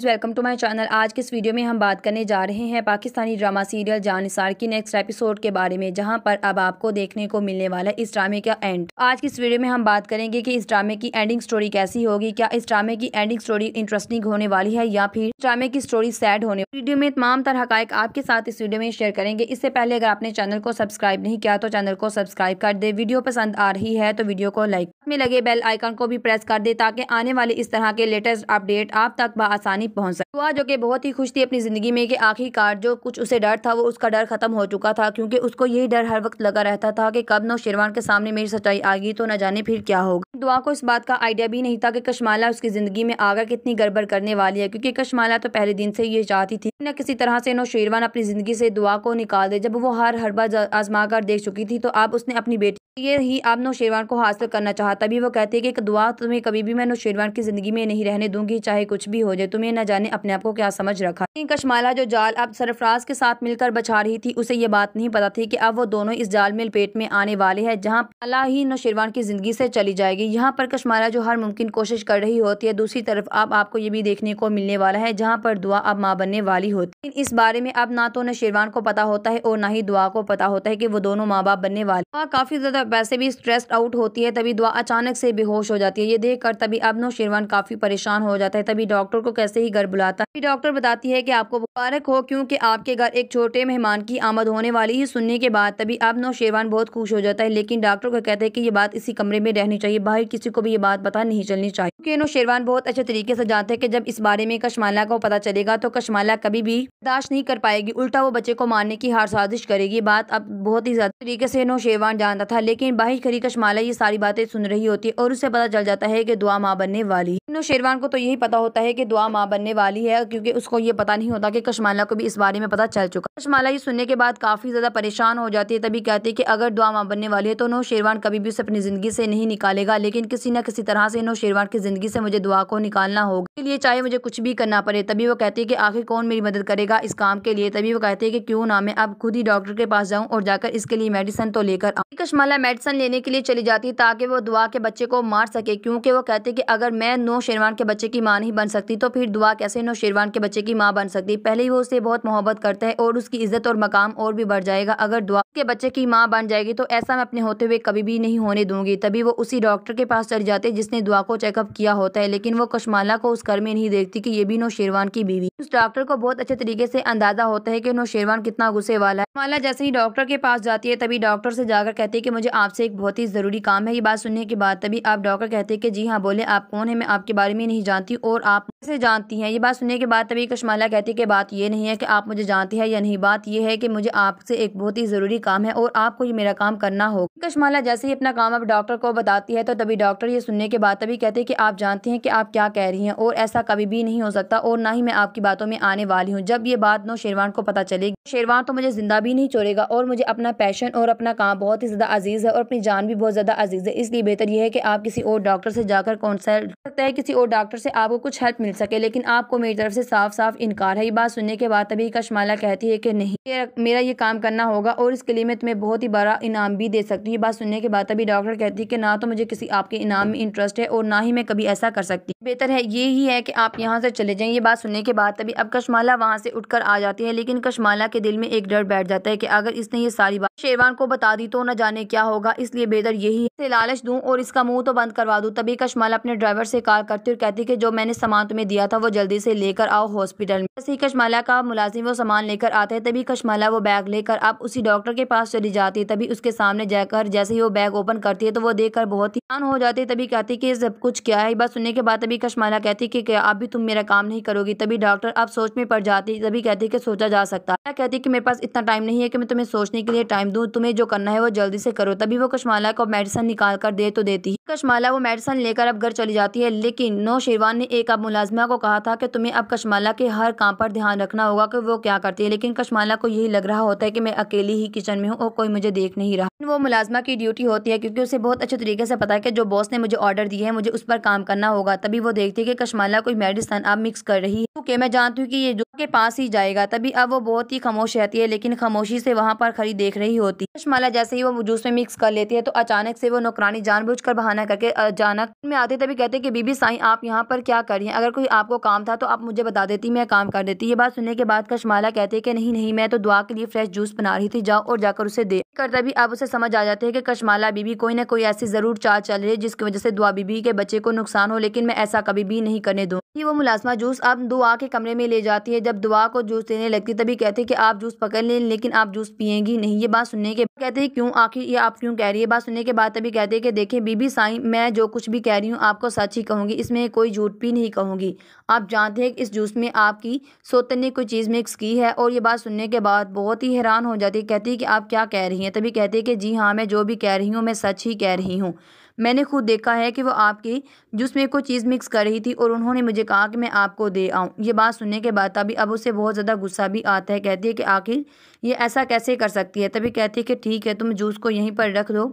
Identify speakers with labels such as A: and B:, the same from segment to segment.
A: friends welcome to my channel आज के इस वीडियो में हम बात करने जा रहे हैं पाकिस्तानी ड्रामा सीरियल जानसार की नेक्स्ट एपिसोड के बारे में जहां पर अब आपको देखने को मिलने वाला इस ड्रामे का एंड आज की इस वीडियो में हम बात करेंगे कि इस ड्रामे की एंडिंग स्टोरी कैसी होगी क्या इस ड्रामे की एंडिंग स्टोरी इंटरेस्टिंग होने वाली है या फिर ड्रामे की स्टोरी सैड होने वीडियो में तमाम तरह हक आपके साथ इस वीडियो में शेयर करेंगे इससे पहले अगर आपने चैनल को सब्सक्राइब नहीं किया तो चैनल को सब्सक्राइब कर दे वीडियो पसंद आ रही है तो वीडियो को लाइक में लगे बेल आइकन को भी प्रेस कर दे ताकि आने वाले इस तरह के लेटेस्ट अपडेट आप तक बसानी पहुँच सके दुआ जो कि बहुत ही खुश थी अपनी ज़िंदगी में कि आखिरकार जो कुछ उसे डर था वो उसका डर ख़त्म हो चुका था क्योंकि उसको यही डर हर वक्त लगा रहता था कि कब नो के सामने मेरी सच्चाई आ गई तो न जाने फिर क्या होगा दुआ को इस बात का आइडिया भी नहीं था कि कश्माला उसकी ज़िंदगी में आकर कितनी गड़बड़ करने वाली है क्योंकि कशमाला तो पहले दिन से ये चाहती थी न किसी तरह से नो शेरवान अपनी ज़िंदगी से दुआ को निकाल दे जब वो हर हर बार आजमा कर देख चुकी थी तो अब उसने अपनी बेटी ये ही अब नो शेरवान को हासिल करना चाहता तभी वो कहती है कि एक दुआ तुम्हें कभी भी मैं नौशीरवान की ज़िंदगी में नहीं रहने दूंगी चाहे कुछ भी हो जाए तुम्हें न जाने अपने आप को क्या समझ रखा कशमाला जो जाल अब सरफराज के साथ मिलकर बचा रही थी उसे ये बात नहीं पता थी की अब वो दोनों इस जाल में लपेट में आने वाले है जहाँ अला ही नौशीरवान की ज़िंदगी से चली जाएगी यहाँ पर कशमाला जो हर मुमकिन कोशिश कर रही होती है दूसरी तरफ अब आपको ये भी देखने को मिलने वाला है जहाँ पर दुआ अब माँ बनने वाली होती है इस बारे में अब ना तो नौशेरवान को पता होता है और ना ही दुआ को पता होता है कि वो दोनों माँ बाप बनने वाले काफ़ी ज़्यादा वैसे भी स्ट्रेस्ड आउट होती है तभी दुआ अचानक से बेहोश हो जाती है ये देखकर तभी अबनो शिरवान काफ़ी परेशान हो जाता है तभी डॉक्टर को कैसे ही घर बुलाता है डॉक्टर बताती है कि आपको मुबारक हो क्योंकि आपके घर एक छोटे मेहमान की आमद होने वाली ही सुनने के बाद तभी अबनो शेरवान बहुत खुश हो जाता है लेकिन डॉक्टर को कहते हैं कि ये बात इसी कमरे में रहनी चाहिए बाहर किसी को भी ये बात पता नहीं चलनी चाहिए क्योंकि नो शेरवान बहुत अच्छे तरीके से जानते हैं कि जब इस बारे में कशमाला को पता चलेगा तो कश्माला कभी भी बर्दाश्त नहीं कर पाएगी उल्टा वो बच्चे को मारने की हार साजिश करेगी बात अब बहुत ही ज्यादा तरीके से नो शेरवान जानता था लेकिन बाहर खरी कशमाला ये सारी बातें सुन रही होती है और उसे पता चल जाता है कि दुआ माँ बनने वाली है शेरवान को तो यही पता होता है कि दुआ माँ बनने वाली है क्योंकि उसको ये पता नहीं होता कि कशमाला को भी इस बारे में पता चल चुका कश्माला ये सुनने के बाद काफ़ी ज़्यादा परेशान हो जाती है तभी कहती है कि अगर दुआ माँ बनने वाली है तो नो शेरवान कभी भी उसे अपनी ज़िंदगी से नहीं निकालेगा लेकिन किसी न किसी तरह से नो शेरवान की ज़िंदगी से मुझे दुआ को निकालना होगा इसलिए चाहे मुझे कुछ भी करना पड़े तभी वो कहती है की आखिर कौन मेरी मदद करेगा इस काम के लिए तभी वो कहती है की क्यूँ ना मैं अब खुद ही डॉक्टर के पास जाऊँ और जाकर इसके लिए मेडिसिन तो लेकर आऊँ कश्माला मेडिसिन लेने के लिए चली जाती है ताकि वो दुआ दुआ के बच्चे को मार सके क्योंकि वो कहते कि अगर मैं नो शेरवान के बच्चे की माँ नहीं बन सकती तो फिर दुआ कैसे नो शेरवान के बच्चे की माँ बन सकती पहले ही वो उससे बहुत मोहब्बत करता है और उसकी इज्जत और मकाम और भी बढ़ जाएगा अगर दुआ के बच्चे की माँ बन जाएगी तो ऐसा मैं अपने होते हुए कभी भी नहीं होने दूंगी तभी वो उसी डॉक्टर के पास चल जाते जिसने दुआ को चेकअप किया होता है लेकिन वो कशमाला को उस घर में नहीं देखती की ये भी नो शेरवान की बीवी उस डॉक्टर को बहुत अच्छे तरीके से अंदाजा होता है की नो शेरवान कितना गुस्से वाला है माला जैसे ही डॉक्टर के पास जाती है तभी डॉक्टर से जाकर कहती है की मुझे आपसे एक बहुत ही ज़रूरी काम है ये बात सुनने की बात तभी आप डॉक्टर कहते हैं कि जी हाँ बोले आप कौन है मैं आपके बारे में नहीं जानती और आप से जानती हैं ये बात सुनने के बाद तभी कश्मला कहती है कि बात ये नहीं है कि आप मुझे जानती है या नहीं बात यह है कि मुझे आपसे एक बहुत ही ज़रूरी काम है और आपको ये मेरा काम करना होगा कशमाला जैसे ही अपना काम अब डॉक्टर को बताती है तो तभी डॉक्टर ये सुनने के बाद तभी कहते हैं कि आप जानते हैं कि आप क्या कह रही हैं और ऐसा कभी भी नहीं हो सकता और ना ही मैं आपकी बातों में आने वाली हूँ जब ये बात नो शेरवान को पता चलेगी शेरवान तो मुझे ज़िंदा भी नहीं छोड़ेगा और मुझे अपना पैशन और अपना काम बहुत ही ज़्यादा अजीज़ है और अपनी जान भी बहुत ज़्यादा अजीज़ है इसलिए बेहतर यह है कि आप किसी और डॉक्टर से जाकर कंसल्ट सकता है किसी और डॉक्टर से आपको कुछ हेल्प मिल सके लेकिन आपको मेरी तरफ से साफ साफ इनकार है ये बात सुनने के बाद तभी कशमाला कहती है कि नहीं मेरा ये काम करना होगा और इसके लिए मैं तुम्हें बहुत ही बड़ा इनाम भी दे सकती हूँ ये बात सुनने के बाद तभी डॉक्टर कहती है कि ना तो मुझे किसी आपके इनाम में इंटरेस्ट है और ना ही मैं कभी ऐसा कर सकती बेहतर है ये है कि आप यहाँ से चले जाएं ये बात सुनने के बाद तभी अब कशमाला वहाँ से उठकर आ जाती है लेकिन कशमाला के दिल में एक डर बैठ जाता है कि अगर इसने ये सारी बात शेरवान को बता दी तो न जाने क्या होगा इसलिए बेहतर यही है लालच दूँ और इसका मुंह तो बंद करवा दूँ तभी कशमाला अपने ड्राइवर से कॉल करती और कहती कि जो मैंने सामान तुम्हें दिया था वो जल्दी से लेकर आओ हॉस्पिटल में जैसे ही कशमाला का मुलाजिम वो सामान लेकर आते हैं तभी कशमाला वो बैग लेकर अब उसी डॉक्टर के पास चली जाती है तभी उसके सामने जाकर जैसे ही वो बैग ओपन करती है तो वो कर बहुत ही आन हो जाती है तभी कहती कि सब कुछ क्या है बस सुनने के बाद तभी कशमाला कहती कि क्या अभी तुम मेरा काम नहीं करोगी तभी डॉक्टर अब सोच में पड़ जाती तभी कहती कि सोचा जा सकता है कहती कि मेरे पास इतना टाइम नहीं है कि मैं तुम्हें सोचने के लिए टाइम दूँ तुम्हें जो करना है वो जल्दी से करो तभी वो कशमाला को मेडिसिन निकाल कर दे तो तो देती है कशमाला वो मेडिसन लेकर अब घर चली जाती है लेकिन नौ शेरवान ने एक अब मुलाजमा को कहा था कि तुम्हें अब कशमाला के हर काम पर ध्यान रखना होगा कि वो क्या करती है लेकिन कशमाला को यही लग रहा होता है कि मैं अकेली ही किचन में हूँ और कोई मुझे देख नहीं रहा वो मुलाजमा की ड्यूटी होती है क्योंकि उसे बहुत अच्छे तरीके से पता है कि जो बॉस ने मुझे ऑर्डर दिया है मुझे उस पर काम करना होगा तभी वो देखती है कि कशमाला कोई मेडिसन अब मिक्स कर रही है क्योंकि मैं जानती हूँ कि ये के पास ही जाएगा तभी अब वो बहुत ही खामोश रहती है लेकिन खामोशी से वहाँ पर खड़ी देख रही होती है कशमाला जैसे ही वो जूस में मिक्स कर लेती है तो अचानक से वो नौकरानी जान कर बहाना करके अचानक में आते तभी कहते कि बीबी साई आप यहाँ पर क्या कर रही हैं अगर कोई आपको काम था तो आप मुझे बता देती मैं काम कर देती ये बात सुनने के बाद कशमाला कहते हैं कि नहीं नहीं मैं तो दुआ के लिए फ्रेश जूस बना रही थी जाओ और जाकर उसे दे करता भी आप उसे समझ आ जाते हैं कि कशमाला बीबी कोई ना कोई ऐसी ज़रूर चाल चल रही है जिसकी वजह से दुआ बीबी के बच्चे को नुकसान हो लेकिन मैं ऐसा कभी भी नहीं करने दूँ कि वो मुलाजमा जूस अब दुआ के कमरे में ले जाती है जब दुआ को जूस देने लगती तभी कहते कि आप जूस पकड़ लें लेकिन आप जूस पिएंगी नहीं ये बात सुनने के कहते क्यों आखिर ये आप क्यों कह रही है बात सुनने के बाद तभी कहते कि देखें बीबी साई मैं जो कुछ भी कह रही हूँ आपको सच ही कहूँगी इसमें कोई झूठ भी नहीं कहूँगी आप जानते हैं कि इस जूस में आपकी सोतन ने कोई चीज़ मिक्स की है और ये बात सुनने के बाद बहुत ही हैरान हो जाती है कहती है कि आप क्या कह रही हैं तभी कहते हैं कि जी हाँ मैं जो भी कह रही हूँ मैं सच ही कह रही हूँ मैंने खुद देखा है कि वो आपकी जूस में कोई चीज़ मिक्स कर रही थी और उन्होंने मुझे कहा कि मैं आपको दे आऊँ ये बात सुनने के बाद तभी अब उसे बहुत ज़्यादा गुस्सा भी आता है कहती है कि आखिर ये ऐसा कैसे कर सकती है तभी कहती है कि ठीक है तुम जूस को यहीं पर रख दो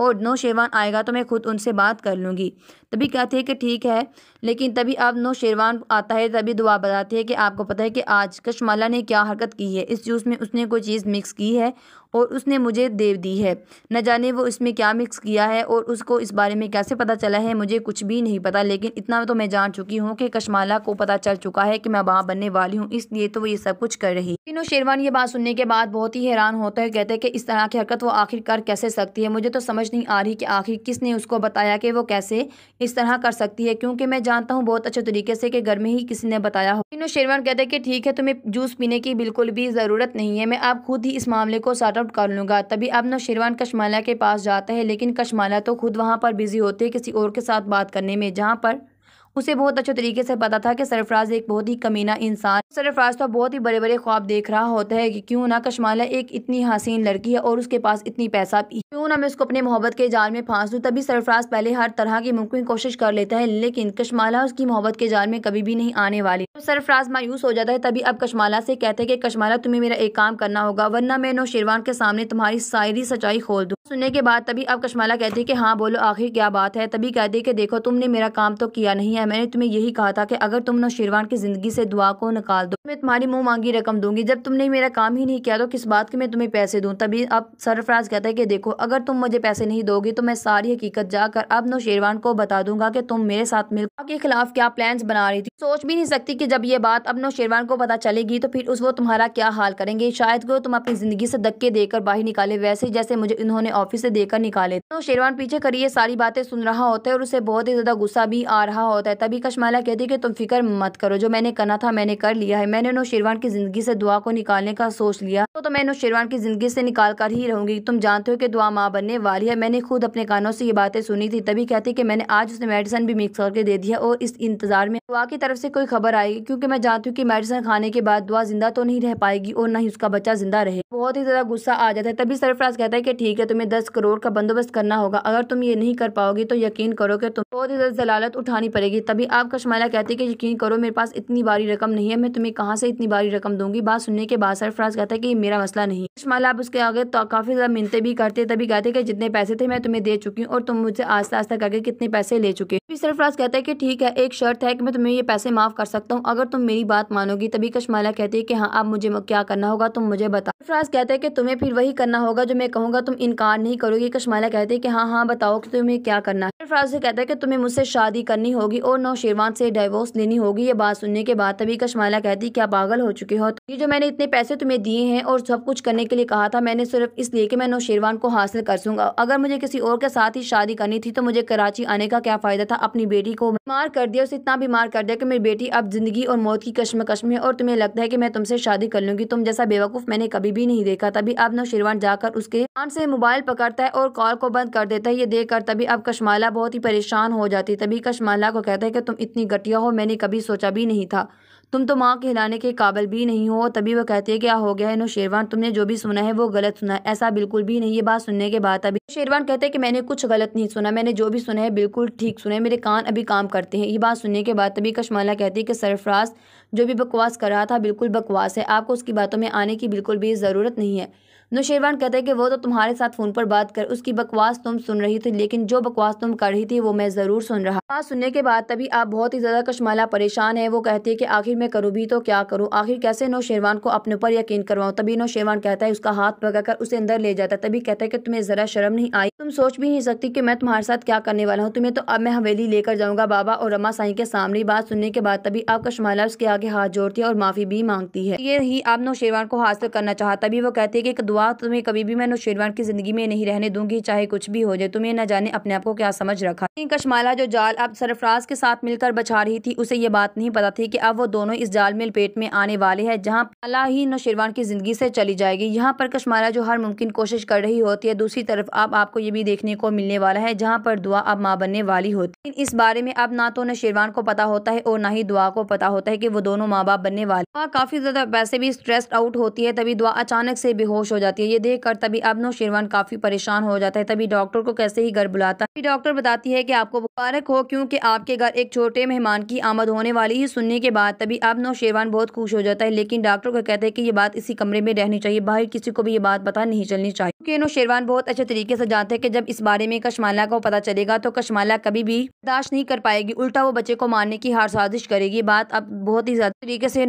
A: और नौ शेवान आएगा तो मैं खुद उनसे बात कर लूँगी तभी कहते हैं कि ठीक है लेकिन तभी अब नो शेरवान आता है तभी दुआ बताते हैं कि आपको पता है कि आज कशमाला ने क्या हरकत की है इस जूस में उसने कोई चीज़ मिक्स की है और उसने मुझे दे दी है न जाने वो इसमें क्या मिक्स किया है और उसको इस बारे में कैसे पता चला है मुझे कुछ भी नहीं पता लेकिन इतना तो मैं जान चुकी हूँ कि कशमाला को पता चल चुका है कि मैं वहाँ बनने वाली हूँ इसलिए तो वो ये सब कुछ कर रही लेकिन शेरवान ये बात सुनने के बाद बहुत ही हैरान होता है कहते हैं कि इस तरह की हरकत वो आखिर कर कैसे सकती है मुझे तो समझ नहीं आ रही कि आखिर किसने उसको बताया कि वो कैसे इस तरह कर सकती है क्योंकि मैं जानता हूँ बहुत अच्छे तरीके से कि घर में ही किसी ने बताया हो तीनों शेरवान कहते हैं कि ठीक है तुम्हें जूस पीने की बिल्कुल भी ज़रूरत नहीं है मैं आप खुद ही इस मामले को सॉर्ट आउट कर लूँगा तभी अब ना शेरवान कश्माला के पास जाता है लेकिन कश्माला तो खुद वहाँ पर बिजी होते हैं किसी और के साथ बात करने में जहाँ पर उसे बहुत अच्छे तरीके से पता था कि सरफराज एक बहुत ही कमीना इंसान सरफराज तो बहुत ही बड़े बड़े ख्वाब देख रहा होता है कि क्यों ना कश्माला एक इतनी हसीन लड़की है और उसके पास इतनी पैसा भी क्यों ना मैं उसको अपने मोहब्बत के जाल में फांस दूँ तभी सरफराज पहले हर तरह की मुमकिन कोशिश कर लेता है लेकिन कशमाला उसकी मोहब्बत के जाल में कभी भी नहीं आने वाली तो सरफराज मायूस हो जाता है तभी अब कशमाला से कहते हैं कि कशमाला तुम्हें मेरा एक काम करना होगा वरना मैं नौशेरवान के सामने तुम्हारी सायरी सच्चाई खोल दूँ सुनने के बाद तभी अब कशमाला कहती है कि हाँ बोलो आखिर क्या बात है तभी कहती है कि देखो तुमने मेरा काम तो किया नहीं है है मैंने तुम्हें यही कहा था कि अगर तुम नौशीरवान की ज़िंदगी से दुआ को निकाल दो मैं तुम्हारी मुँह मांगी रकम दूंगी जब तुमने मेरा काम ही नहीं किया तो किस बात के मैं तुम्हें पैसे दूँ तभी अब सरफराज कहता है कि देखो अगर तुम मुझे पैसे नहीं दोगे तो मैं सारी हकीकत जाकर अब नौशेरवान को बता दूंगा कि तुम मेरे साथ मिल के खिलाफ क्या प्लान बना रही थी सोच भी नहीं सकती की जब ये बात अब नौशेरवान को पता चलेगी तो फिर उस वो तुम्हारा क्या हाल करेंगे शायद वो तुम अपनी ज़िंदगी से धक्के देकर बाहर निकाले वैसे जैसे मुझे इन्होंने ऑफिस से देकर निकाले नौशीरवान तो पीछे करिए सारी बातें सुन रहा होता है और उसे बहुत ही ज़्यादा गुस्सा भी आ रहा होता है तभी कशमाला कहती कि तुम फिक्र मत करो जो मैंने करना था मैंने कर लिया है मैंने नौशेरवान की ज़िंदगी से दुआ को निकालने का सोच लिया तो, तो मैं नौशेरवान की ज़िंदगी से निकाल कर ही रहूंगी तुम जानते हो कि दुआ माँ बनने वाली है मैंने खुद अपने कानों से ये बातें सुनी थी तभी कहती कि मैंने आज उसने मेडिसन भी मिक्स करके दे दिया और इस इंतज़ार में दुआ की तरफ से कोई खबर आएगी क्योंकि मैं जानती हूँ कि मेडिसन खाने के बाद दुआ जिंदा तो नहीं रह पाएगी और न ही उसका बच्चा जिंदा रहे बहुत ही ज़्यादा गुस्सा आ जाता है तभी सरफराज कहता है कि ठीक है तुम्हें दस करोड़ का बंदोबस्त करना होगा अगर तुम ये नहीं कर पाओगे तो यकीन करो कि तुम बहुत ही ज़्यादा जलालत उठानी पड़ेगी तभी आपका शुमाला कहती है कि यकीन करो मेरे पास इतनी बारी रकम नहीं है मैं तुम्हें कहाँ से इतनी बारी रकम दूंगी बात सुनने के बाद सरफराज कहता है कि मेरा मसला नहीं शुमाला आप उसके आगे तो काफ़ी ज़्यादा मिनते भी करते तभी कहते कि जितने पैसे थे मैं तुम्हें दे चुकी हूँ और तुम मुझे आस्ता आस्ता करके कितने पैसे ले चुके फिर सरफराज कहता है कि ठीक है एक शर्त है कि मैं तुम्हें ये पैसे माफ़ कर सकता हूँ अगर तुम मेरी बात मानोगी तभी कशमाला कहती है कि हाँ अब मुझे क्या करना होगा तुम मुझे बताओ सरफराज कहते है कि तुम्हें फिर वही करना होगा जो मैं कहूँगा तुम इनकार नहीं करोगी कशमाला कहते हैं कि हाँ हाँ बताओ कि तुम्हें क्या करना है सरफराज से कहता है कि तुम्हें मुझसे शादी करनी होगी और नौशेरवान से डाइवोर्स लेनी होगी ये बात सुनने के बाद तभी कशमाला कहती क्या पागल हो चुके हो ये जो मैंने इतने पैसे तुम्हें दिए हैं और सब कुछ करने के लिए कहा था मैंने सिर्फ इसलिए कि मैं नौशेरवान को हासिल कर सूंगा अगर मुझे किसी और के साथ ही शादी करनी थी तो मुझे कराची आने का क्या फ़ायदा था अपनी बेटी को बीमार कर दिया उसे इतना बीमार कर दिया की मेरी बेटी अब जिंदगी और मौत की कश्म है और तुम्हें लगता है की मैं तुमसे शादी कर लूंगी तुम जैसा बेवकूफ़ मैंने कभी भी नहीं देखा तभी अब नौशेरवान जाकर उसके कान से मोबाइल पकड़ता है और कॉल को बंद कर देता है ये देखकर तभी अब कशमाला बहुत ही परेशान हो जाती तभी कशमाला को कहता कहता है कि तुम इतनी घटिया हो मैंने कभी सोचा भी नहीं था तुम तो माँ कहलाने के काबिल भी नहीं हो तभी वह कहती है क्या हो गया है नौशेरवान तुमने जो भी सुना है वो गलत सुना है ऐसा बिल्कुल भी नहीं ये बात सुनने के बाद अभी शेरवान कहते हैं कि मैंने कुछ गलत नहीं सुना मैंने जो भी सुना है बिल्कुल ठीक सुना है मेरे कान अभी काम करते हैं ये बात सुनने के बाद तभी कश्माला कहती है कि सरफराज जो भी बकवास कर रहा था बिल्कुल बकवास है आपको उसकी बातों में आने की बिल्कुल भी ज़रूरत नहीं है नौशेरवान कहते हैं कि वो तो तुम्हारे साथ फ़ोन पर बात कर उसकी बकवास तुम सुन रही थी लेकिन जो बकवास तुम कर रही थी वो मैं ज़रूर सुन रहा बात हाँ, सुनने के बाद तभी आप बहुत ही ज़्यादा कश्माला परेशान है वो कहती है कि आखिर मैं करूँ भी तो क्या करूँ आखिर कैसे नौशेरवान को अपने पर यकीन करवाऊँ तभी नौशेरवान कहता है उसका हाथ पकड़ उसे अंदर ले जाता है तभी कहता है की तुम्हें ज़रा शर्म नहीं आई तुम सोच भी नहीं सकती की मैं तुम्हारे साथ क्या करने वाला हूँ तुम्हें तो अब मैं हवेली लेकर जाऊँगा बाबा और रमा साई के सामने बात सुनने के बाद तभी आप कशमाला उसके आगे हाथ जोड़ती है और माफ़ी भी मांगती है ये ही आप नौशेरवान को हासिल करना चाहता तभी वो कहती है की दुआ तुम्हें कभी भी मैं नौशेरवान की ज़िंदगी में नहीं रहने दूंगी चाहे कुछ भी हो जाए तुम्हें न जाने अपने आप को क्या समझ रखा कशमाला जो जाल अब सरफराज के साथ मिलकर बचा रही थी उसे ये बात नहीं पता थी की अब वो दोनों इस जाल में लपेट में आने वाले है जहाँ अला ही नौशेरवान की ज़िंदगी से चली जाएगी यहाँ पर कशमाला जो हर मुमकिन कोशिश कर रही होती है दूसरी तरफ अब आपको ये भी देखने को मिलने वाला है जहाँ पर दुआ अब माँ बनने वाली होती है इस बारे में अब ना तो नौशेरवान को पता होता है और ना ही दुआ को पता होता है कि वो दोनों माँ बाप बनने वाले काफ़ी ज़्यादा वैसे भी स्ट्रेस आउट होती है तभी दुआ अचानक से बेहोश हो जाती जाती है ये देख कर तभी अबनो शेरवान काफ़ी परेशान हो जाता है तभी डॉक्टर को कैसे ही घर बुलाता है डॉक्टर बताती है कि आपको मुबारक हो क्योंकि आपके घर एक छोटे मेहमान की आमद होने वाली ही सुनने के बाद तभी अबनो शेरवान बहुत खुश हो जाता है लेकिन डॉक्टर को कहते हैं कि ये बात इसी कमरे में रहनी चाहिए बाहर किसी को भी ये बात पता नहीं चलनी चाहिए क्योंकि नो शेरवान बहुत अच्छे तरीके से जानते हैं कि जब इस बारे में कशमाला को पता चलेगा तो कशमाला कभी भी बर्दाश्त नहीं कर पाएगी उल्टा वो बच्चे को मारने की हार साजिश करेगी बात अब बहुत ही ज्यादा तरीके से